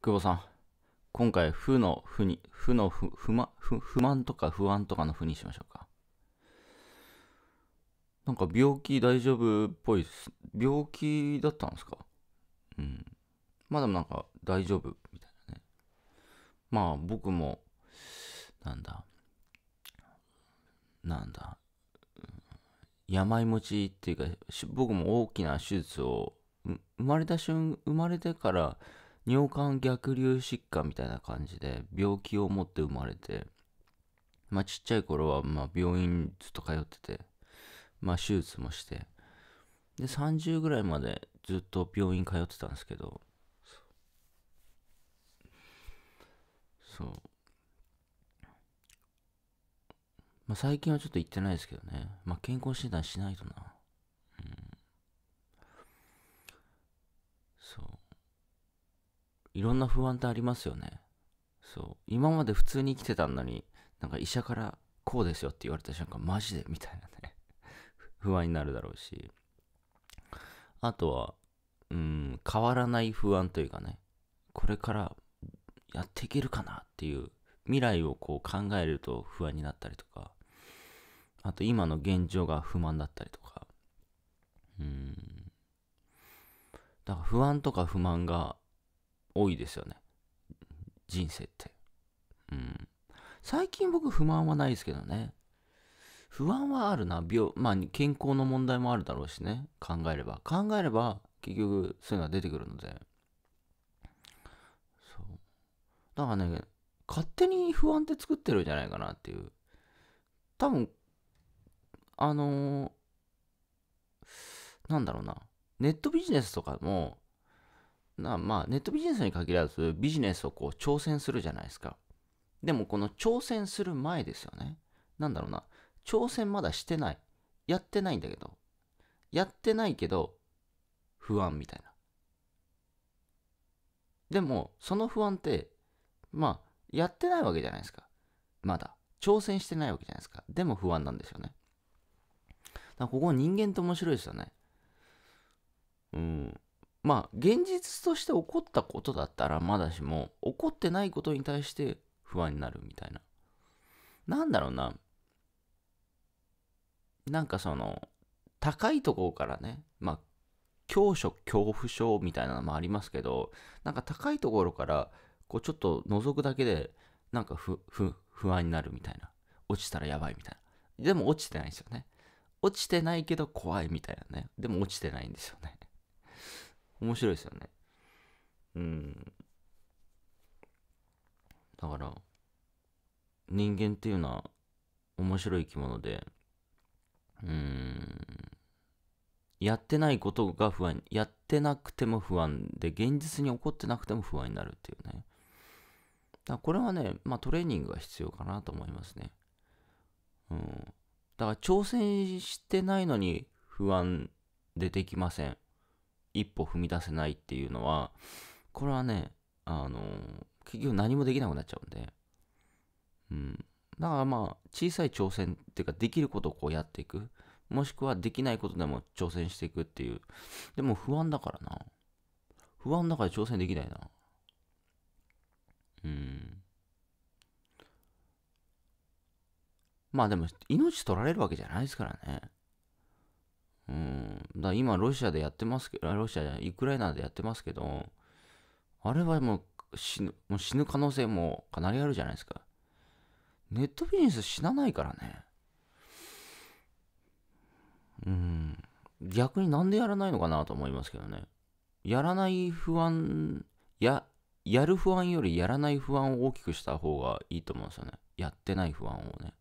久保さん。今回、負の負に、負の不満、不不満とか不安とかの負にしましょうか。なんか病気大丈夫っぽい病気だったんですかうん。まだもなんか大丈夫みたいなね。まあ僕も、なんだ、なんだ、病持ちっていうか、僕も大きな手術を、生まれた瞬、生まれてから、尿管逆流疾患みたいな感じで病気を持って生まれて、まあ、ちっちゃい頃はま病院ずっと通ってて、まあ、手術もしてで30ぐらいまでずっと病院通ってたんですけどそうまあ、最近はちょっと行ってないですけどね。まあ、健康診断しないとな。いろんな不安ってありますよね。そう。今まで普通に生きてたのに、なんか医者からこうですよって言われた瞬間、マジでみたいなね 不安になるだろうし。あとは、うん、変わらない不安というかね、これからやっていけるかなっていう未来をこう考えると不安になったりとか、あと今の現状が不満だったりとか、うん。だから不安とか不満が多いですよね。人生って。うん。最近僕不満はないですけどね。不安はあるな。病、まあ健康の問題もあるだろうしね。考えれば。考えれば結局そういうのは出てくるので。そう。だからね、勝手に不安って作ってるんじゃないかなっていう。多分、あのー、なんだろうな。ネットビジネスとかも、なまあ、ネットビジネスに限らずビジネスをこう挑戦するじゃないですか。でもこの挑戦する前ですよね。なんだろうな。挑戦まだしてない。やってないんだけど。やってないけど、不安みたいな。でも、その不安って、まあ、やってないわけじゃないですか。まだ。挑戦してないわけじゃないですか。でも不安なんですよね。だここ人間って面白いですよね。うん。まあ現実として起こったことだったらまだしも起こってないことに対して不安になるみたいな。なんだろうな。なんかその高いところからね、まあ強所恐怖症みたいなのもありますけど、なんか高いところからこうちょっと覗くだけでなんか不不不安になるみたいな。落ちたらやばいみたいな。でも落ちてないですよね。落ちてないけど怖いみたいなね。でも落ちてないんですよね。面白いですよね。うん。だから、人間っていうのは面白い生き物で、うん、やってないことが不安、やってなくても不安で、現実に起こってなくても不安になるっていうね。だこれはね、まあトレーニングが必要かなと思いますね。うん。だから挑戦してないのに不安出てきません。一歩踏み出せないっていうのは、これはね、あの、結局何もできなくなっちゃうんで、うん。だからまあ、小さい挑戦っていうか、できることをこうやっていく。もしくはできないことでも挑戦していくっていう。でも不安だからな。不安だから挑戦できないな。うん。まあでも、命取られるわけじゃないですからね。うん、だ今ロシアでやってますけど、ロシアじゃない、ウクライナでやってますけど、あれはもう死ぬ、もう死ぬ可能性もかなりあるじゃないですか。ネットビジネス死なないからね。うん。逆になんでやらないのかなと思いますけどね。やらない不安、や、やる不安よりやらない不安を大きくした方がいいと思うんですよね。やってない不安をね。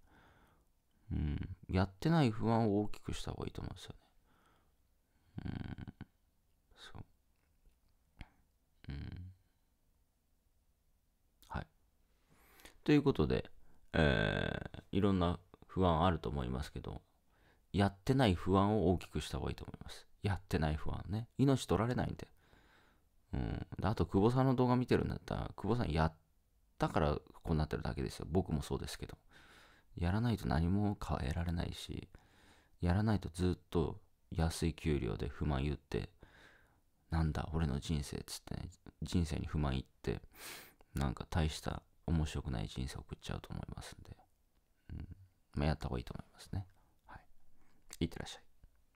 うん。やってない不安を大きくした方がいいと思うんですよね。ということで、えー、いろんな不安あると思いますけど、やってない不安を大きくした方がいいと思います。やってない不安ね。命取られないんで。うん。であと、久保さんの動画見てるんだったら、久保さんやったからこうなってるだけですよ。僕もそうですけど。やらないと何も変えられないし、やらないとずっと安い給料で不満言って、なんだ、俺の人生っつって、ね、人生に不満言って、なんか大した面白くない人生を送っちゃうと思いますんで、うんまあ、やった方がいいと思いますね。はい。いってらっしゃい。